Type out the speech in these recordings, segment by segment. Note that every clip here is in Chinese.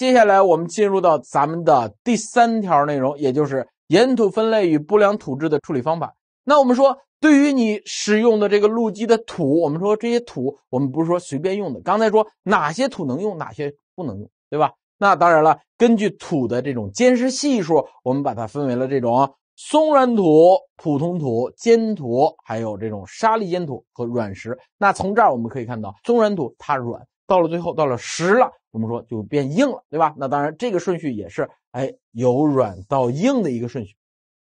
接下来我们进入到咱们的第三条内容，也就是岩土分类与不良土质的处理方法。那我们说，对于你使用的这个路基的土，我们说这些土，我们不是说随便用的。刚才说哪些土能用，哪些不能用，对吧？那当然了，根据土的这种坚实系数，我们把它分为了这种松软土、普通土、坚土，还有这种沙砾坚土和软石。那从这儿我们可以看到，松软土它软。到了最后，到了实了，我们说就变硬了，对吧？那当然，这个顺序也是，哎，由软到硬的一个顺序。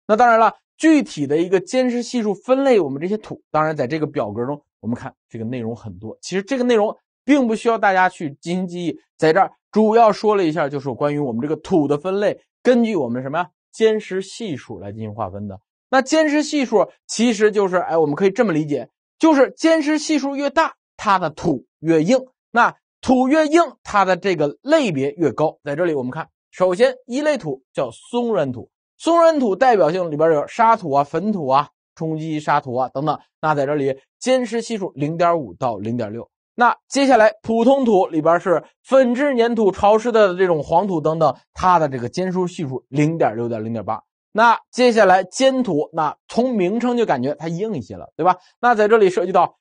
那当然了，具体的一个坚实系数分类，我们这些土，当然在这个表格中，我们看这个内容很多。其实这个内容并不需要大家去进行记忆，在这儿主要说了一下，就是关于我们这个土的分类，根据我们什么呀坚实系数来进行划分的。那坚实系数其实就是，哎，我们可以这么理解，就是坚实系数越大，它的土越硬。那土越硬，它的这个类别越高。在这里，我们看，首先一类土叫松软土，松软土代表性里边有沙土啊、粉土啊、冲积沙土啊等等。那在这里，坚实系数零点五到零点六。那接下来普通土里边是粉质粘土、潮湿的这种黄土等等，它的这个坚实系数零点六到零点八。那接下来坚土，那从名称就感觉它硬一些了，对吧？那在这里涉及到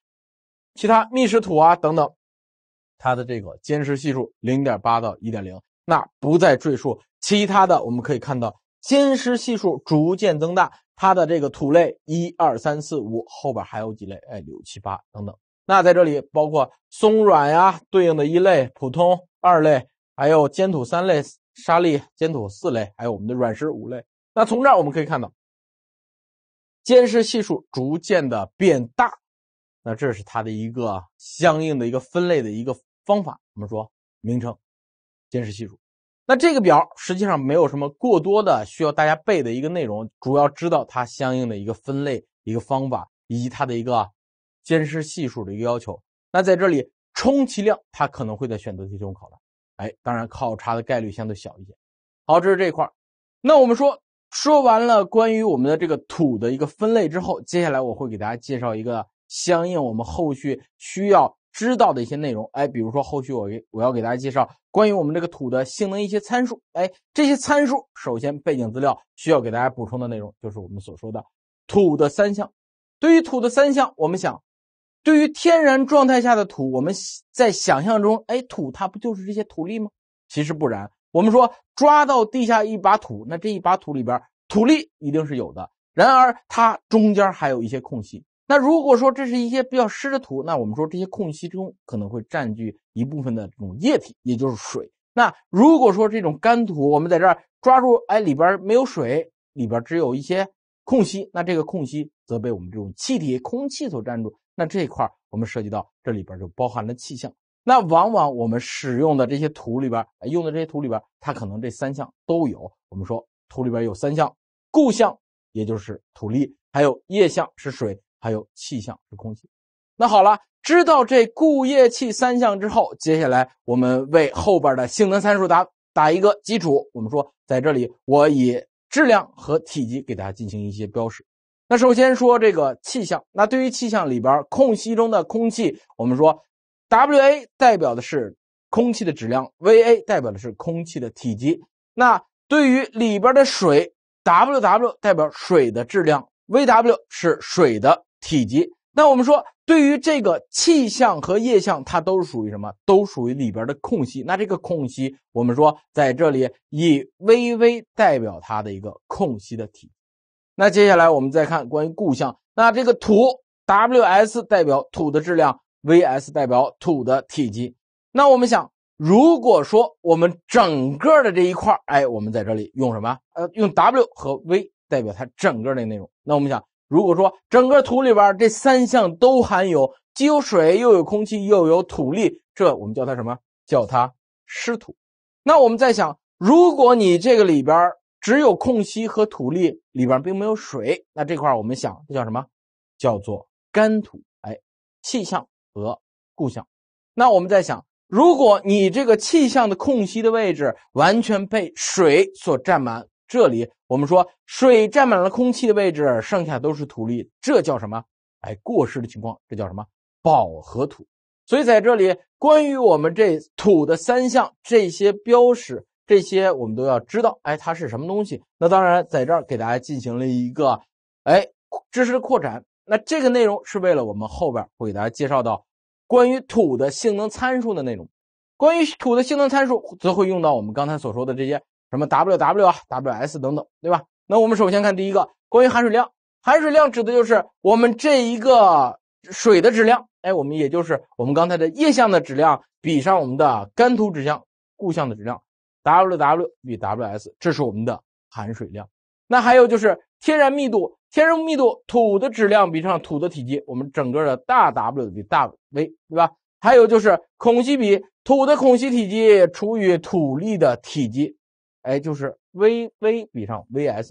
其他密实土啊等等。它的这个坚实系数零点八到一点零，那不再赘述其他的。我们可以看到坚实系数逐渐增大，它的这个土类一二三四五后边还有几类，哎六七八等等。那在这里包括松软呀，对应的一类普通二类，还有坚土三类沙砾坚土四类，还有我们的软石五类。那从这儿我们可以看到坚实系数逐渐的变大，那这是它的一个相应的一个分类的一个。方法我们说名称，监视系数。那这个表实际上没有什么过多的需要大家背的一个内容，主要知道它相应的一个分类、一个方法以及它的一个监视系数的一个要求。那在这里充其量它可能会在选择题中考的，哎，当然考察的概率相对小一些。好，这是这一块。那我们说说完了关于我们的这个土的一个分类之后，接下来我会给大家介绍一个相应我们后续需要。知道的一些内容，哎，比如说后续我我要给大家介绍关于我们这个土的性能一些参数，哎，这些参数首先背景资料需要给大家补充的内容就是我们所说的土的三项。对于土的三项，我们想，对于天然状态下的土，我们在想象中，哎，土它不就是这些土粒吗？其实不然，我们说抓到地下一把土，那这一把土里边土粒一定是有的，然而它中间还有一些空隙。那如果说这是一些比较湿的土，那我们说这些空隙中可能会占据一部分的这种液体，也就是水。那如果说这种干土，我们在这儿抓住，哎，里边没有水，里边只有一些空隙，那这个空隙则被我们这种气体、空气所占住。那这一块我们涉及到这里边就包含了气象。那往往我们使用的这些土里边，用的这些土里边，它可能这三项都有。我们说土里边有三项：固相，也就是土粒；还有液相是水。还有气象是空气。那好了，知道这固液气三项之后，接下来我们为后边的性能参数打打一个基础。我们说，在这里我以质量和体积给大家进行一些标识。那首先说这个气象，那对于气象里边空隙中的空气，我们说，W A 代表的是空气的质量，V A 代表的是空气的体积。那对于里边的水，W W 代表水的质量，V W 是水的。体积，那我们说，对于这个气象和液相，它都是属于什么？都属于里边的空隙。那这个空隙，我们说在这里以 v v 代表它的一个空隙的体积。那接下来我们再看关于固相，那这个土 w s 代表土的质量，v s 代表土的体积。那我们想，如果说我们整个的这一块，哎，我们在这里用什么？呃，用 w 和 v 代表它整个的内容。那我们想。如果说整个土里边这三项都含有，既有水又有空气又有土粒，这我们叫它什么？叫它湿土。那我们在想，如果你这个里边只有空隙和土粒，里边并没有水，那这块我们想这叫什么？叫做干土。哎，气象和固相。那我们在想，如果你这个气象的空隙的位置完全被水所占满。这里我们说水占满了空气的位置，剩下都是土粒，这叫什么？哎，过湿的情况，这叫什么？饱和土。所以在这里，关于我们这土的三项这些标识，这些我们都要知道，哎，它是什么东西？那当然，在这儿给大家进行了一个哎知识的扩展。那这个内容是为了我们后边会给大家介绍到关于土的性能参数的内容。关于土的性能参数，则会用到我们刚才所说的这些。什么 W W 啊 W S 等等，对吧？那我们首先看第一个，关于含水量，含水量指的就是我们这一个水的质量，哎，我们也就是我们刚才的液相的质量比上我们的干土质量、固相的质量，W W 比 W S，这是我们的含水量。那还有就是天然密度，天然密度土的质量比上土的体积，我们整个的大 W 比大 V，对吧？还有就是孔隙比，土的孔隙体积除以土粒的体积。哎，就是 Vv 比上 Vs，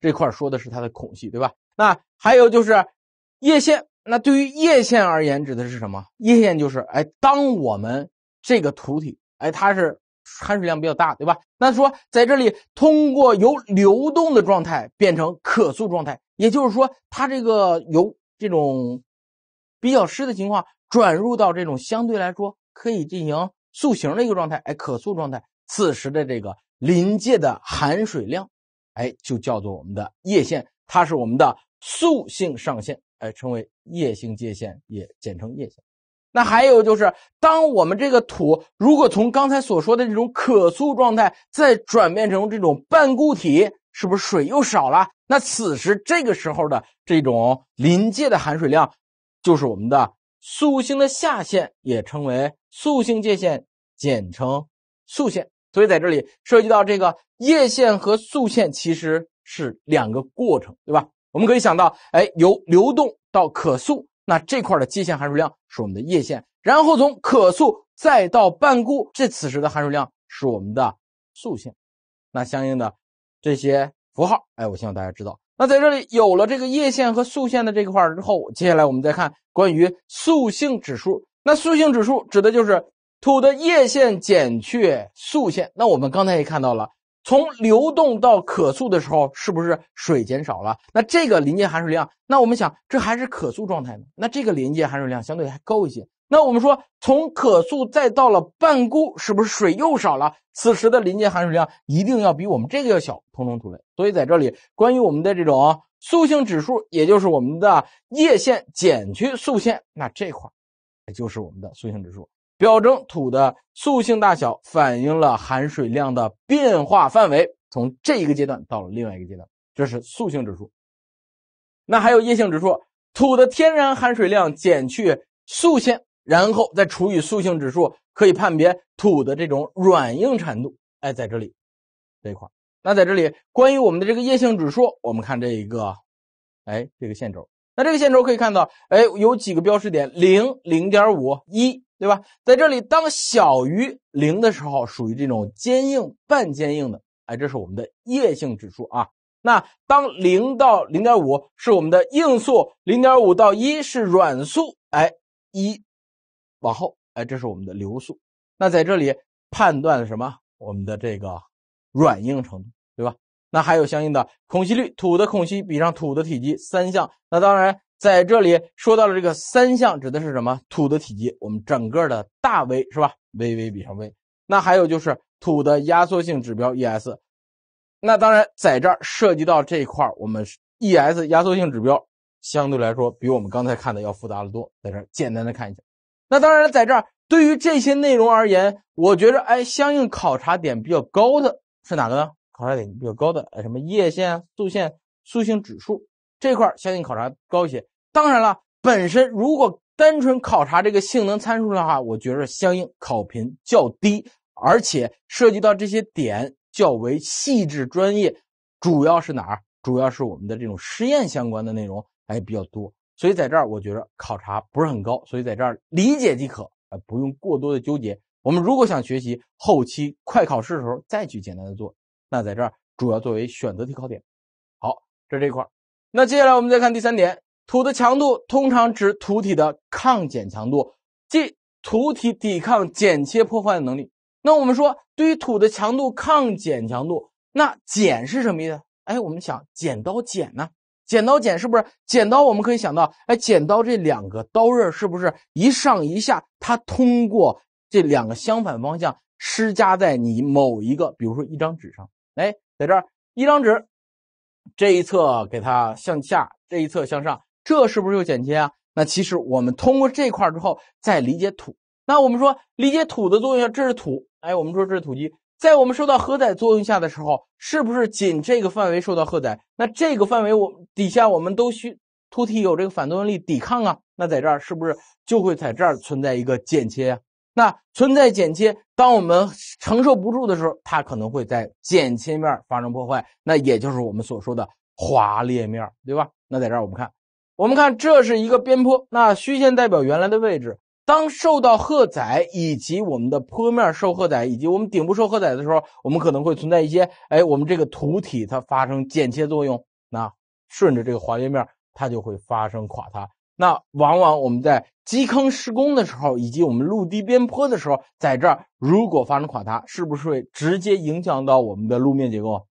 这块说的是它的孔隙，对吧？那还有就是叶线，那对于叶线而言，指的是什么？叶线就是，哎，当我们这个土体，哎，它是含水量比较大，对吧？那说在这里通过由流动的状态变成可塑状态，也就是说，它这个由这种比较湿的情况转入到这种相对来说可以进行塑形的一个状态，哎，可塑状态。此时的这个临界的含水量，哎，就叫做我们的液限，它是我们的塑性上限，哎，称为液性界限，也简称液限。那还有就是，当我们这个土如果从刚才所说的这种可塑状态再转变成这种半固体，是不是水又少了？那此时这个时候的这种临界的含水量，就是我们的塑性的下限，也称为塑性界限，简称塑限。所以在这里涉及到这个叶线和素线，其实是两个过程，对吧？我们可以想到，哎，由流动到可塑，那这块的界限函数量是我们的叶线，然后从可塑再到半固，这此时的函数量是我们的塑线，那相应的这些符号，哎，我希望大家知道。那在这里有了这个叶线和塑线的这块之后，接下来我们再看关于塑性指数，那塑性指数指的就是。土的液线减去塑线，那我们刚才也看到了，从流动到可塑的时候，是不是水减少了？那这个临界含水量，那我们想，这还是可塑状态呢？那这个临界含水量相对还高一些。那我们说，从可塑再到了半固，是不是水又少了？此时的临界含水量一定要比我们这个要小，通通土类。所以在这里，关于我们的这种塑性指数，也就是我们的液线减去塑线，那这块，也就是我们的塑性指数。表征土的塑性大小，反映了含水量的变化范围。从这一个阶段到了另外一个阶段，这是塑性指数。那还有液性指数，土的天然含水量减去塑性，然后再除以塑性指数，可以判别土的这种软硬程度。哎，在这里这一块。那在这里，关于我们的这个液性指数，我们看这一个，哎，这个线轴。那这个线轴可以看到，哎，有几个标识点：零、零点五、一，对吧？在这里，当小于零的时候，属于这种坚硬、半坚硬的，哎，这是我们的液性指数啊。那当零到零点五是我们的硬塑，零点五到一是软塑，哎，一往后，哎，这是我们的流塑。那在这里判断什么？我们的这个软硬程度，对吧？那还有相应的孔隙率，土的孔隙比上土的体积三项。那当然在这里说到了这个三项指的是什么？土的体积，我们整个的大 V 是吧？V V 比上 V。那还有就是土的压缩性指标 E S。那当然在这儿涉及到这一块我们 E S 压缩性指标相对来说比我们刚才看的要复杂的多。在这简单的看一下。那当然在这儿对于这些内容而言，我觉着哎，相应考察点比较高的，是哪个呢？考察点比较高的，什么叶线啊、素线、塑性指数这块儿，相应考察高一些。当然了，本身如果单纯考察这个性能参数的话，我觉着相应考评较低，而且涉及到这些点较为细致、专业，主要是哪儿？主要是我们的这种实验相关的内容还比较多，所以在这儿我觉着考察不是很高，所以在这儿理解即可，呃，不用过多的纠结。我们如果想学习，后期快考试的时候再去简单的做。那在这儿主要作为选择题考点，好，这是这块儿。那接下来我们再看第三点，土的强度通常指土体的抗剪强度，即土体抵抗剪切破坏的能力。那我们说对于土的强度，抗剪强度，那剪是什么意思？哎，我们想剪刀剪呢？剪刀剪是不是剪刀？我们可以想到，哎，剪刀这两个刀刃是不是一上一下？它通过这两个相反方向施加在你某一个，比如说一张纸上。哎，在这儿一张纸，这一侧给它向下，这一侧向上，这是不是就剪切啊？那其实我们通过这块儿之后，再理解土。那我们说理解土的作用下，这是土。哎，我们说这是土基。在我们受到荷载作用下的时候，是不是仅这个范围受到荷载？那这个范围我底下我们都需土体有这个反作用力抵抗啊。那在这儿是不是就会在这儿存在一个剪切啊？那存在剪切，当我们承受不住的时候，它可能会在剪切面发生破坏，那也就是我们所说的滑裂面，对吧？那在这儿我们看，我们看这是一个边坡，那虚线代表原来的位置，当受到荷载以及我们的坡面受荷载以及我们顶部受荷载的时候，我们可能会存在一些，哎，我们这个土体它发生剪切作用，那顺着这个滑裂面，它就会发生垮塌。那往往我们在基坑施工的时候，以及我们路堤边坡的时候，在这儿如果发生垮塌，是不是会直接影响到我们的路面结构？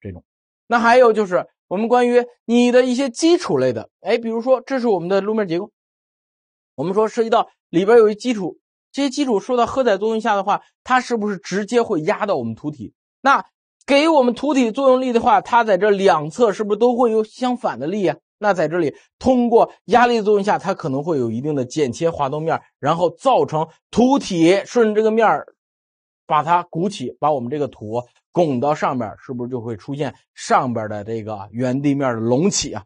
这种。那还有就是我们关于你的一些基础类的，哎，比如说这是我们的路面结构，我们说涉及到里边有一基础，这些基础受到荷载作用下的话，它是不是直接会压到我们土体？那给我们土体作用力的话，它在这两侧是不是都会有相反的力啊？那在这里，通过压力作用下，它可能会有一定的剪切滑动面，然后造成土体顺着这个面儿把它鼓起，把我们这个土拱到上面，是不是就会出现上边的这个原地面的隆起啊？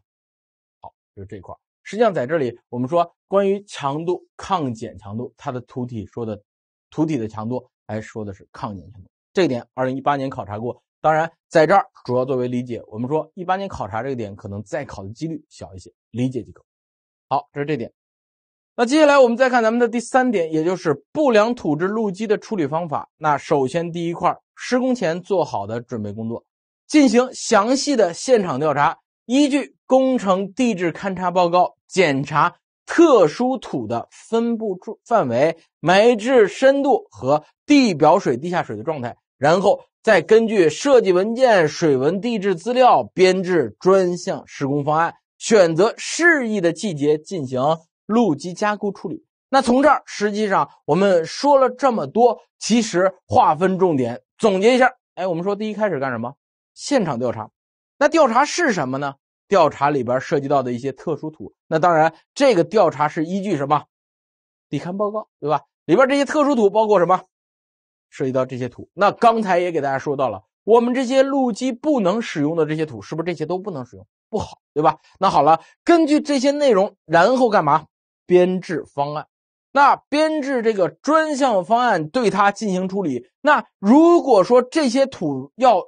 好，就是这块。实际上在这里，我们说关于强度，抗剪强度，它的土体说的土体的强度，还说的是抗剪强度，这点二零一八年考察过。当然，在这儿主要作为理解。我们说一八年考察这个点，可能再考的几率小一些，理解即可。好，这是这点。那接下来我们再看咱们的第三点，也就是不良土质路基的处理方法。那首先第一块，施工前做好的准备工作，进行详细的现场调查，依据工程地质勘察报告，检查特殊土的分布范围、埋置深度和地表水、地下水的状态，然后。再根据设计文件、水文地质资料编制专项施工方案，选择适宜的季节进行路基加固处理。那从这儿实际上我们说了这么多，其实划分重点总结一下。哎，我们说第一开始干什么？现场调查。那调查是什么呢？调查里边涉及到的一些特殊土。那当然，这个调查是依据什么？地勘报告，对吧？里边这些特殊土包括什么？涉及到这些土，那刚才也给大家说到了，我们这些路基不能使用的这些土，是不是这些都不能使用，不好，对吧？那好了，根据这些内容，然后干嘛？编制方案。那编制这个专项方案，对它进行处理。那如果说这些土要，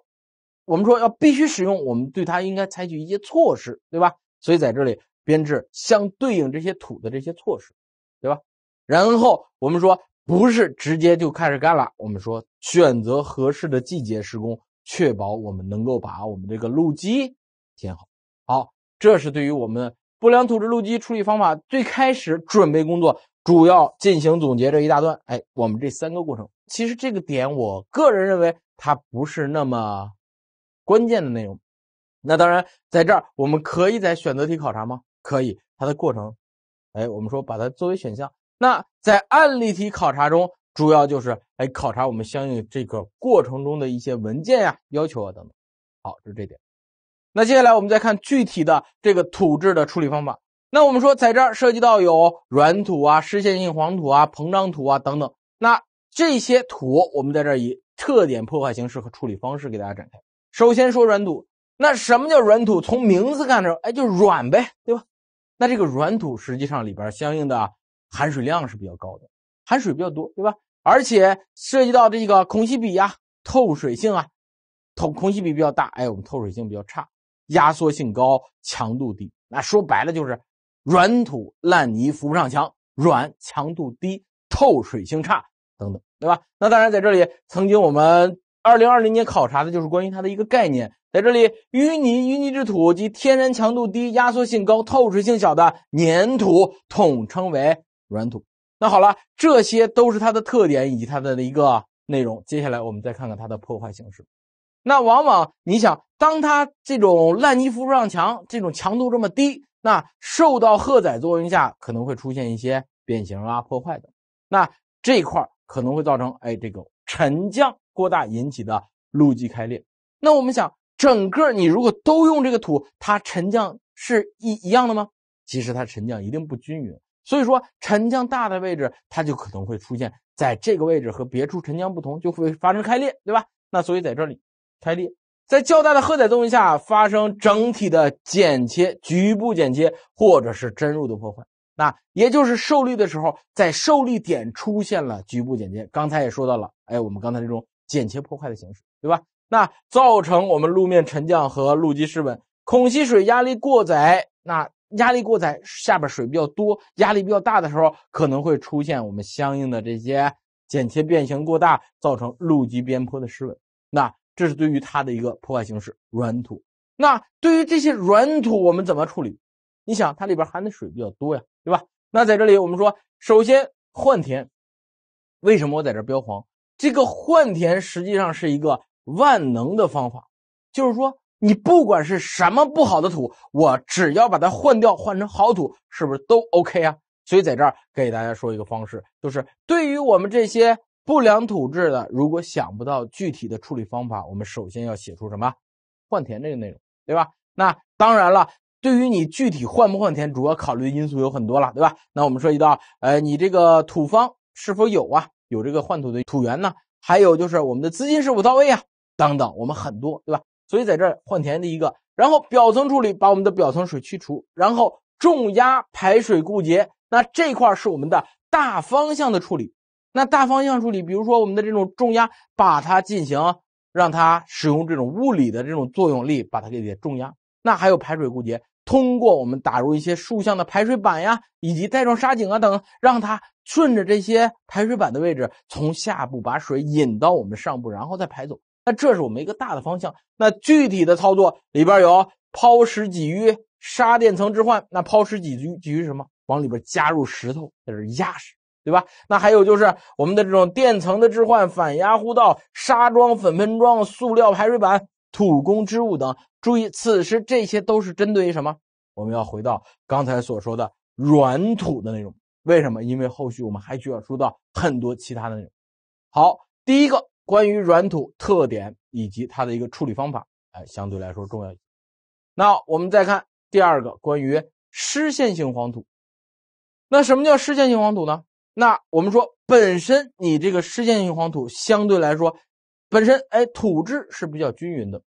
我们说要必须使用，我们对它应该采取一些措施，对吧？所以在这里编制相对应这些土的这些措施，对吧？然后我们说。不是直接就开始干了。我们说选择合适的季节施工，确保我们能够把我们这个路基填好。好，这是对于我们不良土质路基处理方法最开始准备工作主要进行总结这一大段。哎，我们这三个过程，其实这个点我个人认为它不是那么关键的内容。那当然，在这儿我们可以在选择题考察吗？可以，它的过程，哎，我们说把它作为选项。那在案例题考察中，主要就是来考察我们相应这个过程中的一些文件呀、要求啊等等。好，就是这点。那接下来我们再看具体的这个土质的处理方法。那我们说，在这儿涉及到有软土啊、湿陷性黄土啊、膨胀土啊等等。那这些土，我们在这儿以特点、破坏形式和处理方式给大家展开。首先说软土，那什么叫软土？从名字看，着哎就软呗，对吧？那这个软土实际上里边相应的。含水量是比较高的，含水比较多，对吧？而且涉及到这个孔隙比呀、透水性啊，孔孔隙比比较大，哎，我们透水性比较差，压缩性高，强度低。那说白了就是软土、烂泥扶不上墙，软、强度低、透水性差等等，对吧？那当然在这里，曾经我们二零二零年考察的就是关于它的一个概念，在这里，淤泥、淤泥质土及天然强度低、压缩性高、透水性小的粘土统称为。软土，那好了，这些都是它的特点以及它的一个内容。接下来我们再看看它的破坏形式。那往往你想，当它这种烂泥扶不上墙，这种强度这么低，那受到荷载作用下，可能会出现一些变形啊、破坏的。那这一块可能会造成，哎，这个沉降过大引起的路基开裂。那我们想，整个你如果都用这个土，它沉降是一一样的吗？其实它沉降一定不均匀。所以说沉降大的位置，它就可能会出现在这个位置和别处沉降不同，就会发生开裂，对吧？那所以在这里开裂，在较大的荷载作用下发生整体的剪切、局部剪切或者是真入的破坏。那也就是受力的时候，在受力点出现了局部剪切。刚才也说到了，哎，我们刚才这种剪切破坏的形式，对吧？那造成我们路面沉降和路基失稳、孔隙水压力过载，那。压力过载，下边水比较多，压力比较大的时候，可能会出现我们相应的这些剪切变形过大，造成路基边坡的失稳。那这是对于它的一个破坏形式，软土。那对于这些软土，我们怎么处理？你想，它里边含的水比较多呀，对吧？那在这里我们说，首先换填。为什么我在这标黄？这个换填实际上是一个万能的方法，就是说。你不管是什么不好的土，我只要把它换掉，换成好土，是不是都 OK 啊？所以在这儿给大家说一个方式，就是对于我们这些不良土质的，如果想不到具体的处理方法，我们首先要写出什么换田这个内容，对吧？那当然了，对于你具体换不换田，主要考虑的因素有很多了，对吧？那我们涉及到，呃，你这个土方是否有啊？有这个换土的土源呢？还有就是我们的资金是否到位啊？等等，我们很多，对吧？所以在这换填的一个，然后表层处理把我们的表层水去除，然后重压排水固结。那这块是我们的大方向的处理。那大方向处理，比如说我们的这种重压，把它进行，让它使用这种物理的这种作用力把它给给重压。那还有排水固结，通过我们打入一些竖向的排水板呀，以及带状沙井啊等，让它顺着这些排水板的位置，从下部把水引到我们上部，然后再排走。那这是我们一个大的方向。那具体的操作里边有抛石挤淤、沙垫层置换。那抛石挤淤挤淤是什么？往里边加入石头，在这压实，对吧？那还有就是我们的这种垫层的置换、反压护道、砂桩、粉喷桩、塑料排水板、土工织物等。注意，此时这些都是针对于什么？我们要回到刚才所说的软土的内容。为什么？因为后续我们还需要说到很多其他的内容。好，第一个。关于软土特点以及它的一个处理方法，哎，相对来说重要。那我们再看第二个，关于湿陷性黄土。那什么叫湿陷性黄土呢？那我们说本身你这个湿陷性黄土相对来说，本身哎土质是比较均匀的，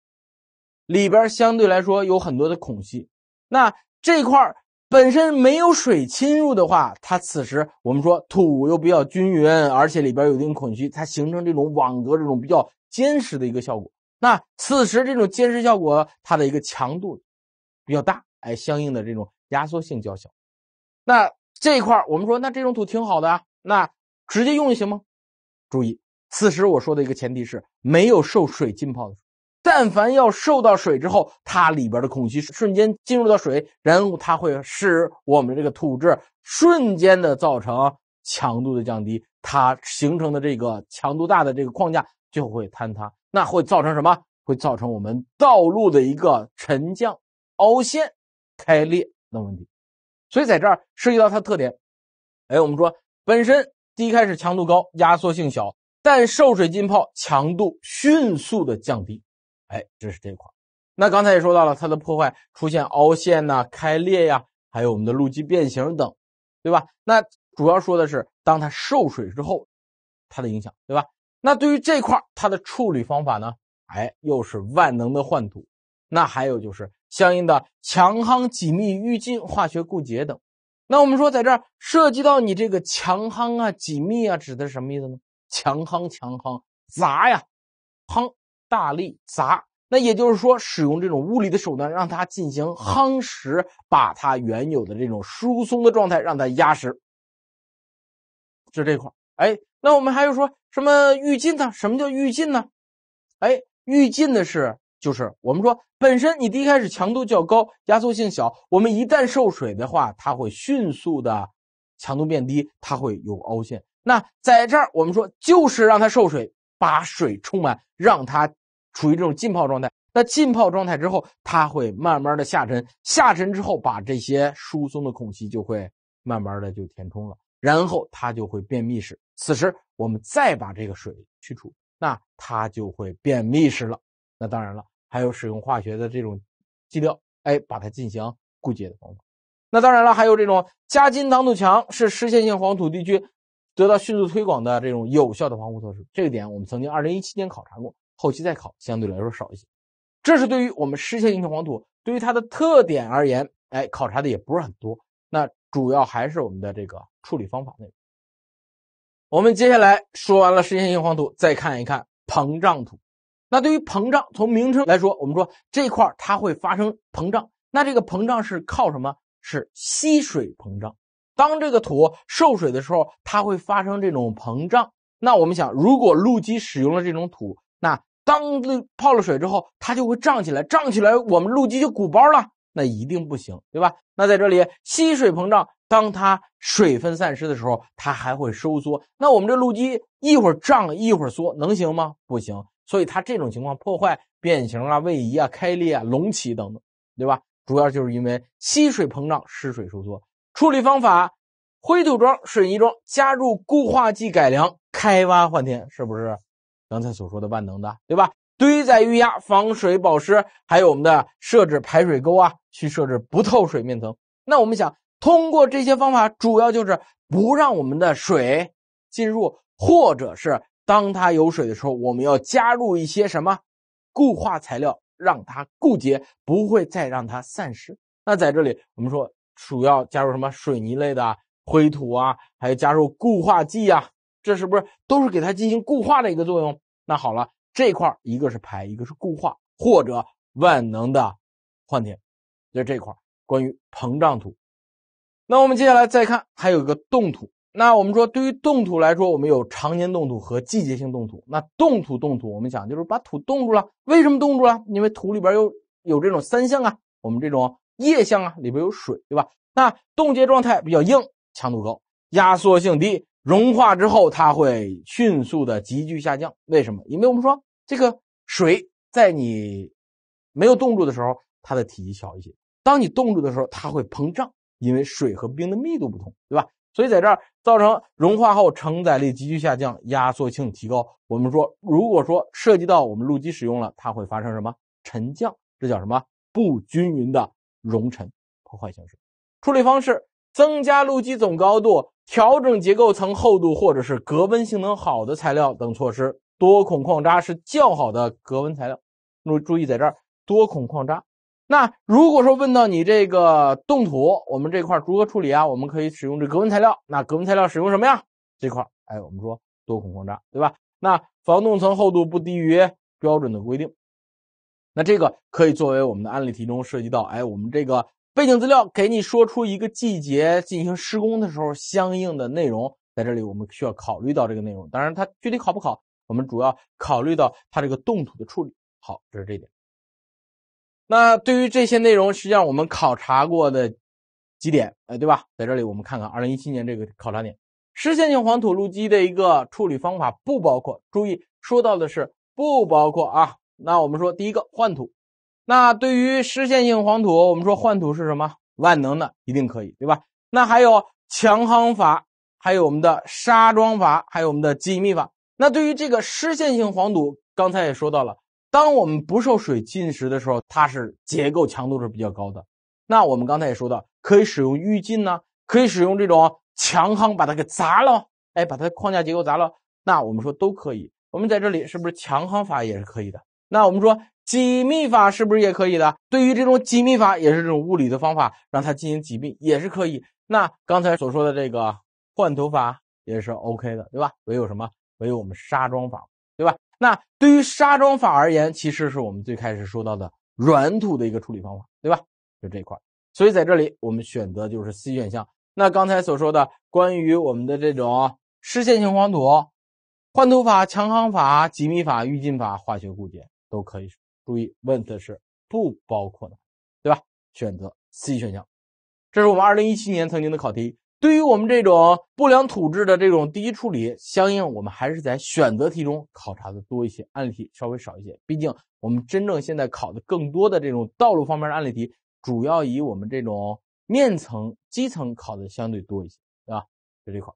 里边相对来说有很多的孔隙。那这块儿。本身没有水侵入的话，它此时我们说土又比较均匀，而且里边有一定孔隙，它形成这种网格，这种比较坚实的一个效果。那此时这种坚实效果，它的一个强度比较大，哎，相应的这种压缩性较小。那这一块我们说，那这种土挺好的啊，那直接用就行吗？注意，此时我说的一个前提是没有受水浸泡的但凡要受到水之后，它里边的空隙瞬间进入到水，然后它会使我们这个土质瞬间的造成强度的降低，它形成的这个强度大的这个框架就会坍塌，那会造成什么？会造成我们道路的一个沉降、凹陷、开裂的问题。所以在这儿涉及到它特点，哎，我们说本身第一开始强度高，压缩性小，但受水浸泡，强度迅速的降低。哎，这是这块那刚才也说到了，它的破坏出现凹陷呐、开裂呀，还有我们的路基变形等，对吧？那主要说的是，当它受水之后，它的影响，对吧？那对于这块它的处理方法呢？哎，又是万能的换土。那还有就是相应的强夯、紧密预浸、化学固结等。那我们说，在这儿涉及到你这个强夯啊、紧密啊，指的是什么意思呢？强夯，强夯砸呀，夯。大力砸，那也就是说，使用这种物理的手段让它进行夯实，把它原有的这种疏松的状态让它压实。就这块哎，那我们还有说什么预浸呢？什么叫预浸呢？哎，预浸的是就是我们说本身你第一开始强度较高，压缩性小，我们一旦受水的话，它会迅速的强度变低，它会有凹陷。那在这儿我们说就是让它受水，把水充满，让它。处于这种浸泡状态，那浸泡状态之后，它会慢慢的下沉，下沉之后，把这些疏松的空隙就会慢慢的就填充了，然后它就会变密实。此时，我们再把这个水去除，那它就会变密实了。那当然了，还有使用化学的这种基料，哎，把它进行固结的方法。那当然了，还有这种加筋挡土墙，是湿陷性黄土地区得到迅速推广的这种有效的防护措施。这一点，我们曾经二零一七年考察过。后期再考相对来说少一些，这是对于我们湿陷性黄土对于它的特点而言，哎，考察的也不是很多。那主要还是我们的这个处理方法内容。我们接下来说完了湿陷性黄土，再看一看膨胀土。那对于膨胀，从名称来说，我们说这块它会发生膨胀。那这个膨胀是靠什么？是吸水膨胀。当这个土受水的时候，它会发生这种膨胀。那我们想，如果路基使用了这种土，那当泡了水之后，它就会胀起来，胀起来，我们路基就鼓包了，那一定不行，对吧？那在这里吸水膨胀，当它水分散失的时候，它还会收缩，那我们这路基一会儿胀一会儿缩，能行吗？不行，所以它这种情况破坏、变形啊、位移啊、开裂啊、隆起等等，对吧？主要就是因为吸水膨胀、失水收缩。处理方法：灰土桩、水泥桩，加入固化剂改良，开挖换填，是不是？刚才所说的万能的，对吧？堆载预压、防水保湿，还有我们的设置排水沟啊，去设置不透水面层。那我们想通过这些方法，主要就是不让我们的水进入，或者是当它有水的时候，我们要加入一些什么固化材料，让它固结，不会再让它散失。那在这里，我们说主要加入什么水泥类的灰土啊，还有加入固化剂啊。这是不是都是给它进行固化的一个作用？那好了，这块一个是排，一个是固化，或者万能的换填，在这块关于膨胀土。那我们接下来再看，还有一个冻土。那我们说，对于冻土来说，我们有常年冻土和季节性冻土。那冻土冻土，我们讲就是把土冻住了。为什么冻住了？因为土里边有有这种三相啊，我们这种液相啊，里边有水，对吧？那冻结状态比较硬，强度高，压缩性低。融化之后，它会迅速的急剧下降。为什么？因为我们说这个水在你没有冻住的时候，它的体积小一些；当你冻住的时候，它会膨胀，因为水和冰的密度不同，对吧？所以在这儿造成融化后承载力急剧下降，压缩性提高。我们说，如果说涉及到我们路基使用了，它会发生什么沉降？这叫什么？不均匀的融沉破坏形式。处理方式：增加路基总高度。调整结构层厚度，或者是隔温性能好的材料等措施。多孔矿渣是较好的隔温材料。注注意，在这儿，多孔矿渣。那如果说问到你这个冻土，我们这块如何处理啊？我们可以使用这隔温材料。那隔温材料使用什么呀？这块哎，我们说多孔矿渣，对吧？那防冻层厚度不低于标准的规定。那这个可以作为我们的案例题中涉及到。哎，我们这个。背景资料给你说出一个季节进行施工的时候相应的内容，在这里我们需要考虑到这个内容。当然，它具体考不考，我们主要考虑到它这个冻土的处理。好，这是这一点。那对于这些内容，实际上我们考察过的几点，哎，对吧？在这里我们看看二零一七年这个考察点：实现性黄土路基的一个处理方法不包括。注意说到的是不包括啊。那我们说第一个换土。那对于湿陷性黄土，我们说换土是什么？万能的，一定可以，对吧？那还有强夯法，还有我们的沙桩法，还有我们的挤密法。那对于这个湿陷性黄土，刚才也说到了，当我们不受水浸蚀的时候，它是结构强度是比较高的。那我们刚才也说到，可以使用预浸呢，可以使用这种强夯把它给砸了，哎，把它的框架结构砸了，那我们说都可以。我们在这里是不是强夯法也是可以的？那我们说挤密法是不是也可以的？对于这种挤密法，也是这种物理的方法，让它进行挤密也是可以。那刚才所说的这个换土法也是 OK 的，对吧？唯有什么？唯有我们沙装法，对吧？那对于沙装法而言，其实是我们最开始说到的软土的一个处理方法，对吧？就这一块。所以在这里，我们选择就是 C 选项。那刚才所说的关于我们的这种湿陷性黄土，换土法、强夯法、挤密法、预浸法、化学固结。都可以注意，问的是不包括的，对吧？选择 C 选项，这是我们二零一七年曾经的考题。对于我们这种不良土质的这种第一处理，相应我们还是在选择题中考察的多一些，案例题稍微少一些。毕竟我们真正现在考的更多的这种道路方面的案例题，主要以我们这种面层基层考的相对多一些，对吧？就这块。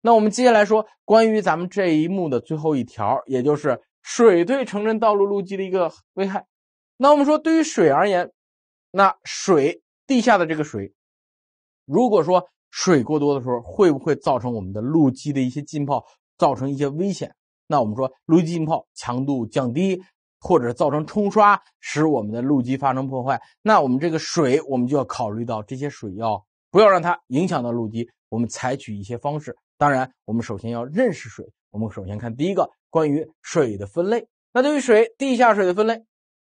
那我们接下来说关于咱们这一幕的最后一条，也就是。水对城镇道路路基的一个危害。那我们说，对于水而言，那水地下的这个水，如果说水过多的时候，会不会造成我们的路基的一些浸泡，造成一些危险？那我们说，路基浸泡强度降低，或者造成冲刷，使我们的路基发生破坏。那我们这个水，我们就要考虑到这些水要不要让它影响到路基，我们采取一些方式。当然，我们首先要认识水。我们首先看第一个。关于水的分类，那对于水，地下水的分类，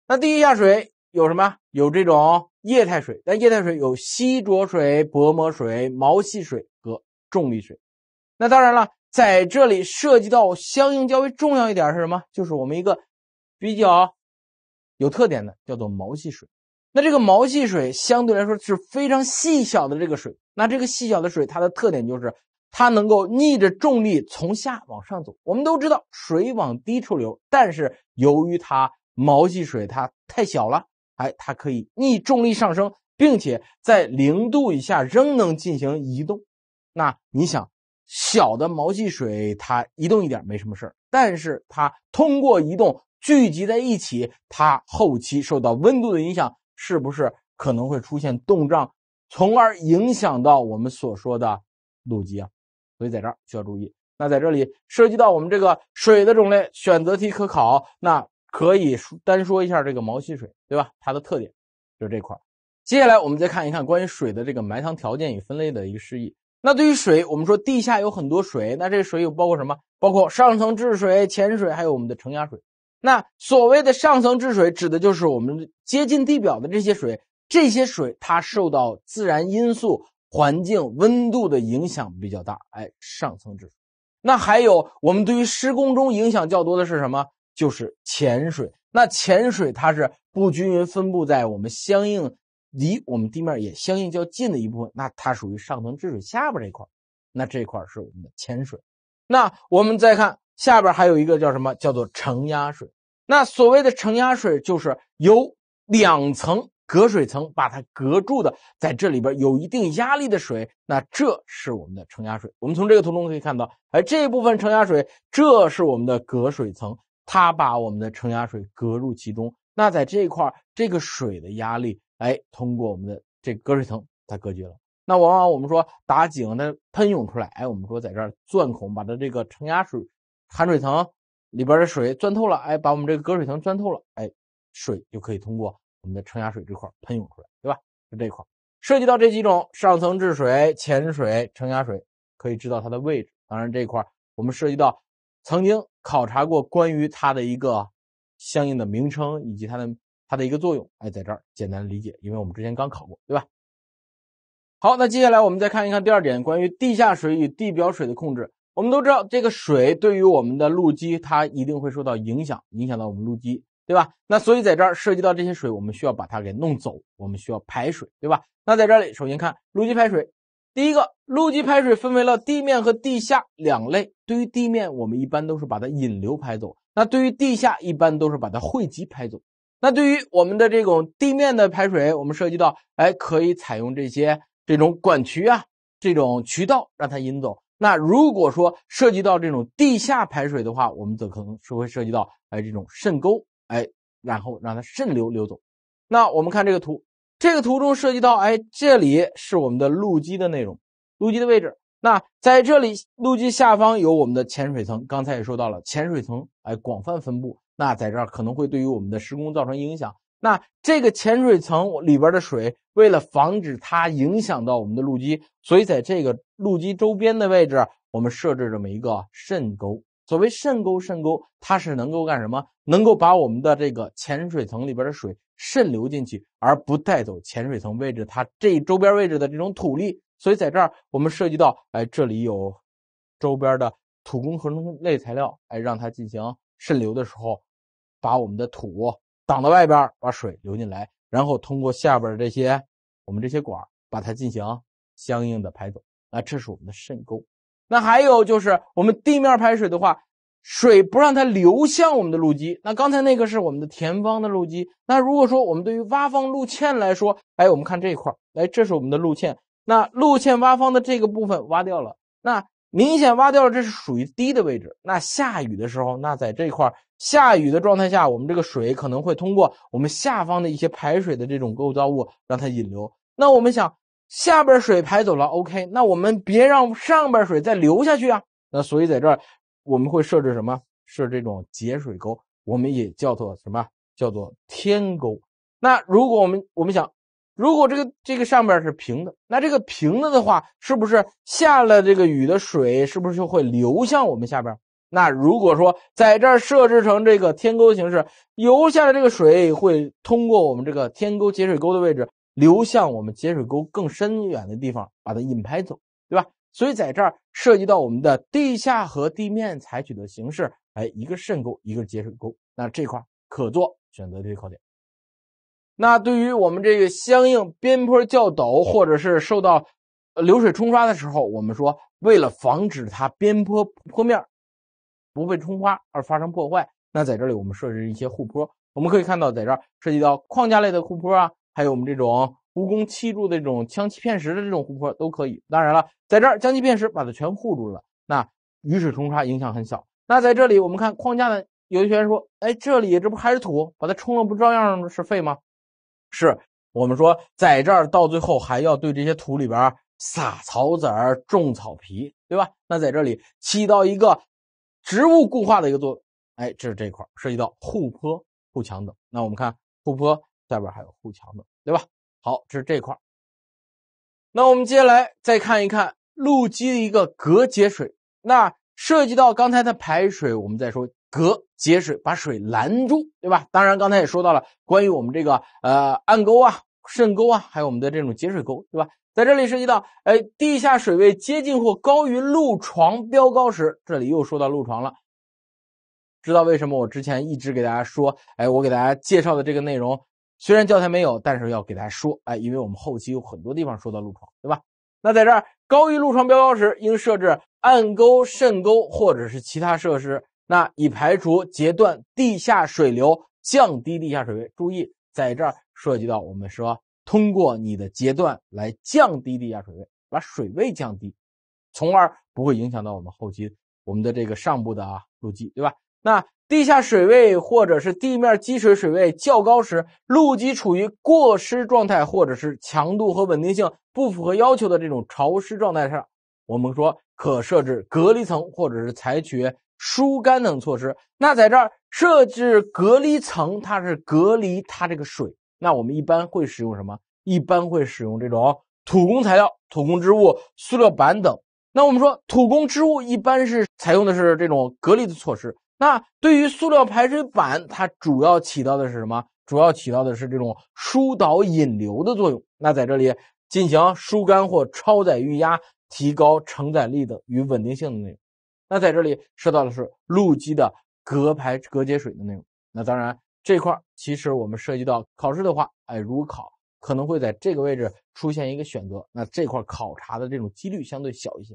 那地下水有什么？有这种液态水，但液态水有稀着水、薄膜水、毛细水和重力水。那当然了，在这里涉及到相应较为重要一点是什么？就是我们一个比较有特点的，叫做毛细水。那这个毛细水相对来说是非常细小的这个水。那这个细小的水，它的特点就是。它能够逆着重力从下往上走。我们都知道水往低处流，但是由于它毛细水它太小了，哎，它可以逆重力上升，并且在零度以下仍能进行移动。那你想，小的毛细水它移动一点没什么事但是它通过移动聚集在一起，它后期受到温度的影响，是不是可能会出现冻胀，从而影响到我们所说的路基啊？所以在这儿需要注意。那在这里涉及到我们这个水的种类选择题可考，那可以单说一下这个毛细水，对吧？它的特点就是这块儿。接下来我们再看一看关于水的这个埋藏条件与分类的一个示意。那对于水，我们说地下有很多水，那这水有包括什么？包括上层治水、潜水，还有我们的承压水。那所谓的上层治水，指的就是我们接近地表的这些水，这些水它受到自然因素。环境温度的影响比较大，哎，上层滞水。那还有我们对于施工中影响较多的是什么？就是潜水。那潜水它是不均匀分布在我们相应离我们地面也相应较近的一部分，那它属于上层治水下边这一块。那这一块是我们的潜水。那我们再看下边还有一个叫什么？叫做承压水。那所谓的承压水就是由两层。隔水层把它隔住的，在这里边有一定压力的水，那这是我们的承压水。我们从这个图中可以看到，哎，这一部分承压水，这是我们的隔水层，它把我们的承压水隔入其中。那在这一块儿，这个水的压力，哎，通过我们的这隔水层，它隔绝了。那往往我们说打井，它喷涌出来，哎，我们说在这儿钻孔，把它这个承压水含水层里边的水钻透了，哎，把我们这个隔水层钻透了，哎，水就可以通过。我们的承压水这块喷涌出来，对吧？是这块涉及到这几种上层治水、潜水、承压水，可以知道它的位置。当然这一块我们涉及到曾经考察过关于它的一个相应的名称以及它的它的一个作用。哎，在这儿简单理解，因为我们之前刚考过，对吧？好，那接下来我们再看一看第二点，关于地下水与地表水的控制。我们都知道，这个水对于我们的路基，它一定会受到影响，影响到我们路基。对吧？那所以在这儿涉及到这些水，我们需要把它给弄走，我们需要排水，对吧？那在这里，首先看路基排水。第一个，路基排水分为了地面和地下两类。对于地面，我们一般都是把它引流排走；那对于地下，一般都是把它汇集排走。那对于我们的这种地面的排水，我们涉及到，哎，可以采用这些这种管渠啊，这种渠道让它引走。那如果说涉及到这种地下排水的话，我们则可能是会涉及到，哎，这种渗沟。哎，然后让它渗流流走。那我们看这个图，这个图中涉及到，哎，这里是我们的路基的内容，路基的位置。那在这里，路基下方有我们的潜水层，刚才也说到了，潜水层哎广泛分布。那在这儿可能会对于我们的施工造成影响。那这个潜水层里边的水，为了防止它影响到我们的路基，所以在这个路基周边的位置，我们设置这么一个渗沟。所谓渗沟，渗沟它是能够干什么？能够把我们的这个潜水层里边的水渗流进去，而不带走潜水层位置它这周边位置的这种土粒。所以在这儿我们涉及到，哎，这里有周边的土工合成类材料，哎，让它进行渗流的时候，把我们的土挡到外边，把水流进来，然后通过下边这些我们这些管把它进行相应的排走。啊，这是我们的渗沟。那还有就是我们地面排水的话，水不让它流向我们的路基。那刚才那个是我们的填方的路基。那如果说我们对于挖方路堑来说，哎，我们看这一块，哎，这是我们的路堑。那路堑挖方的这个部分挖掉了，那明显挖掉了，这是属于低的位置。那下雨的时候，那在这块下雨的状态下，我们这个水可能会通过我们下方的一些排水的这种构造物让它引流。那我们想。下边水排走了，OK，那我们别让上边水再流下去啊。那所以在这儿我们会设置什么？设这种截水沟，我们也叫做什么？叫做天沟。那如果我们我们想，如果这个这个上边是平的，那这个平了的话，是不是下了这个雨的水，是不是就会流向我们下边？那如果说在这儿设置成这个天沟形式，流下来这个水会通过我们这个天沟截水沟的位置。流向我们截水沟更深远的地方，把它引排走，对吧？所以在这儿涉及到我们的地下和地面采取的形式，哎，一个渗沟，一个截水沟。那这块可做选择题考点。那对于我们这个相应边坡较陡或者是受到流水冲刷的时候，我们说为了防止它边坡坡面不被冲刷而发生破坏，那在这里我们设置一些护坡。我们可以看到，在这儿涉及到框架类的护坡啊。还有我们这种蜈蚣砌筑的这种枪砌片石的这种护坡都可以。当然了，在这儿浆砌片石把它全护住了，那雨水冲刷影响很小。那在这里我们看框架呢，有的学员说：“哎，这里这不还是土，把它冲了不照样是废吗？”是，我们说在这儿到最后还要对这些土里边撒草籽、种草皮，对吧？那在这里起到一个植物固化的一个作用。哎，这是这一块涉及到护坡、护墙等。那我们看护坡。下边还有护墙的，对吧？好，这是这块那我们接下来再看一看路基的一个隔截水。那涉及到刚才的排水，我们再说隔截水，把水拦住，对吧？当然，刚才也说到了关于我们这个呃暗沟啊、渗沟啊，还有我们的这种截水沟，对吧？在这里涉及到，哎，地下水位接近或高于路床标高时，这里又说到路床了。知道为什么我之前一直给大家说，哎，我给大家介绍的这个内容？虽然教材没有，但是要给大家说，哎，因为我们后期有很多地方说到路床，对吧？那在这儿高于路床标高时，应设置暗沟、渗沟或者是其他设施，那以排除截断地下水流，降低地下水位。注意，在这儿涉及到我们说通过你的截断来降低地下水位，把水位降低，从而不会影响到我们后期我们的这个上部的路基，对吧？那地下水位或者是地面积水水位较高时，路基处于过湿状态，或者是强度和稳定性不符合要求的这种潮湿状态上，我们说可设置隔离层，或者是采取疏干等措施。那在这儿设置隔离层，它是隔离它这个水。那我们一般会使用什么？一般会使用这种土工材料、土工织物、塑料板等。那我们说土工织物一般是采用的是这种隔离的措施。那对于塑料排水板，它主要起到的是什么？主要起到的是这种疏导引流的作用。那在这里进行疏干或超载预压，提高承载力的与稳定性的内容。那在这里说到的是路基的隔排隔节水的内容。那当然，这块其实我们涉及到考试的话，哎，如果考可能会在这个位置出现一个选择，那这块考察的这种几率相对小一些，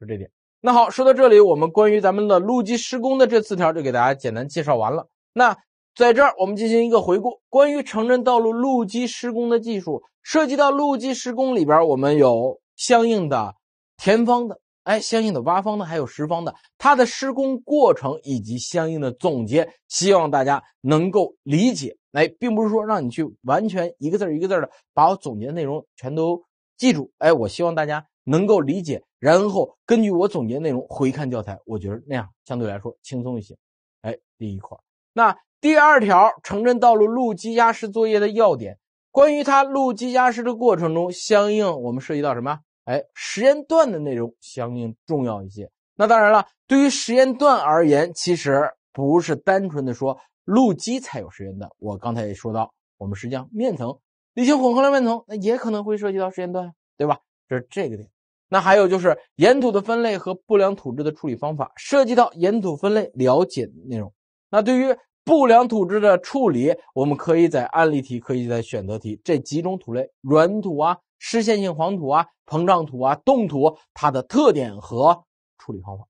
就这点。那好，说到这里，我们关于咱们的路基施工的这四条就给大家简单介绍完了。那在这儿我们进行一个回顾，关于城镇道路路基施工的技术，涉及到路基施工里边，我们有相应的填方的，哎，相应的挖方的，还有石方的，它的施工过程以及相应的总结，希望大家能够理解，哎，并不是说让你去完全一个字一个字的把我总结的内容全都记住，哎，我希望大家。能够理解，然后根据我总结内容回看教材，我觉得那样相对来说轻松一些。哎，第一块，那第二条，城镇道路路基压实作业的要点，关于它路基压实的过程中，相应我们涉及到什么？哎，时间段的内容相应重要一些。那当然了，对于时间段而言，其实不是单纯的说路基才有时间段。我刚才也说到，我们实际上面层，沥青混合料面层，那也可能会涉及到时间段，对吧？是这个点，那还有就是岩土的分类和不良土质的处理方法，涉及到岩土分类了解的内容。那对于不良土质的处理，我们可以在案例题，可以在选择题这几种土类，软土啊、湿陷性黄土啊、膨胀土啊、冻土，它的特点和处理方法。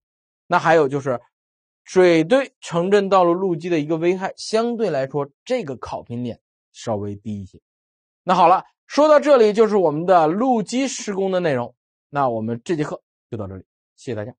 那还有就是水对城镇道路路基的一个危害，相对来说这个考评点稍微低一些。那好了。说到这里，就是我们的路基施工的内容。那我们这节课就到这里，谢谢大家。